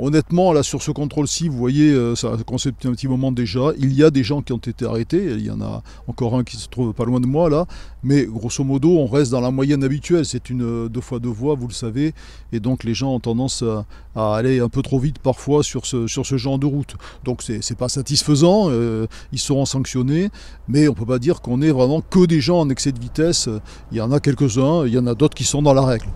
Honnêtement, là, sur ce contrôle-ci, vous voyez, euh, ça a concepté un petit moment déjà. Il y a des gens qui ont été arrêtés. Il y en a encore un qui se trouve pas loin de moi, là. Mais grosso modo, on reste dans la moyenne habituelle. C'est une euh, deux fois deux voies, vous le savez. Et donc, les gens ont tendance à, aller un peu trop vite parfois sur ce, sur ce genre de route. Donc, c'est pas satisfaisant. Euh, ils seront sanctionnés. Mais on peut pas dire qu'on est vraiment que des gens en excès de vitesse. Il y en a quelques-uns. Il y en a d'autres qui sont dans la règle.